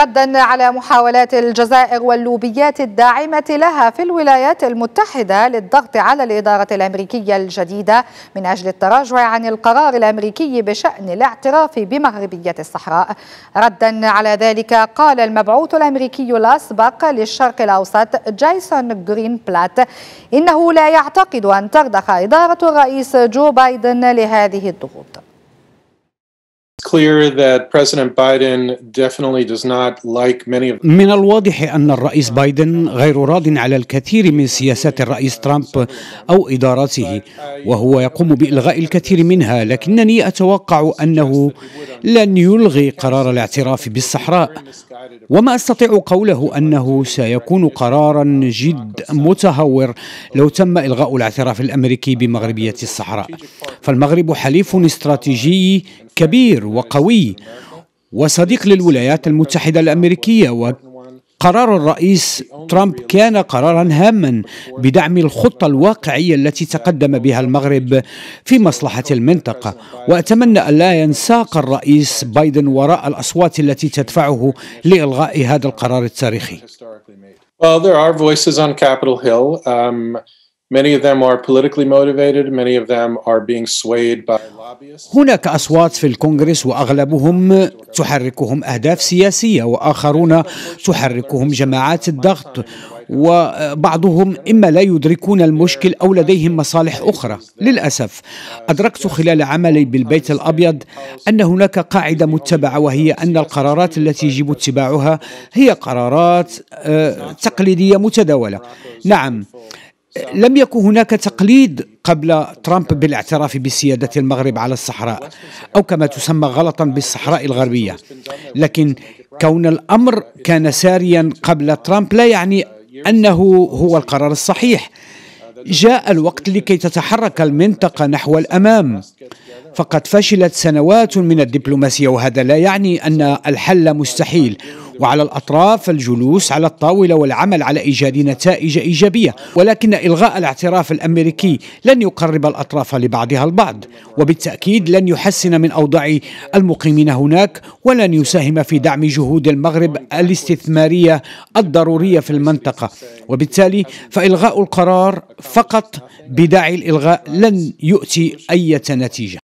ردا على محاولات الجزائر واللوبيات الداعمة لها في الولايات المتحدة للضغط على الإدارة الأمريكية الجديدة من أجل التراجع عن القرار الأمريكي بشأن الاعتراف بمغربية الصحراء ردا على ذلك قال المبعوث الأمريكي الأسبق للشرق الأوسط جايسون جرين بلات إنه لا يعتقد أن ترضخ إدارة الرئيس جو بايدن لهذه الضغوط clear that President Biden definitely does not like many of من الواضح أن الرئيس بايدن غير راض على الكثير من سياسات الرئيس ترامب أو إدارته وهو يقوم بإلغاء الكثير منها لكنني أتوقع أنه لن يلغي قرار الاعتراف بالصحراء وما أستطيع قوله أنه سيكون قرارا جد متهور لو تم إلغاء الاعتراف الأمريكي بمغربية الصحراء فالمغرب حليف استراتيجي كبير وقوي وصديق للولايات المتحدة الأمريكية وقرار الرئيس ترامب كان قرارا هاما بدعم الخطه الواقعيه التي تقدم بها المغرب في مصلحه المنطقه واتمنى أن لا ينساق الرئيس بايدن وراء الاصوات التي تدفعه لالغاء هذا القرار التاريخي. Well, there are voices on Capitol Hill. Um, هناك أصوات في الكونغرس وأغلبهم تحركهم أهداف سياسية وآخرون تحركهم جماعات الضغط وبعضهم إما لا يدركون المشكل أو لديهم مصالح أخرى للأسف أدركت خلال عملي بالبيت الأبيض أن هناك قاعدة متبعة وهي أن القرارات التي يجب اتباعها هي قرارات آه، تقليدية متداولة نعم لم يكن هناك تقليد قبل ترامب بالاعتراف بسيادة المغرب على الصحراء أو كما تسمى غلطا بالصحراء الغربية لكن كون الأمر كان ساريا قبل ترامب لا يعني أنه هو القرار الصحيح جاء الوقت لكي تتحرك المنطقة نحو الأمام فقد فشلت سنوات من الدبلوماسية وهذا لا يعني أن الحل مستحيل وعلى الأطراف الجلوس على الطاولة والعمل على إيجاد نتائج إيجابية ولكن إلغاء الاعتراف الأمريكي لن يقرب الأطراف لبعضها البعض وبالتأكيد لن يحسن من أوضاع المقيمين هناك ولن يساهم في دعم جهود المغرب الاستثمارية الضرورية في المنطقة وبالتالي فإلغاء القرار فقط بداعي الإلغاء لن يؤتي أي نتيجة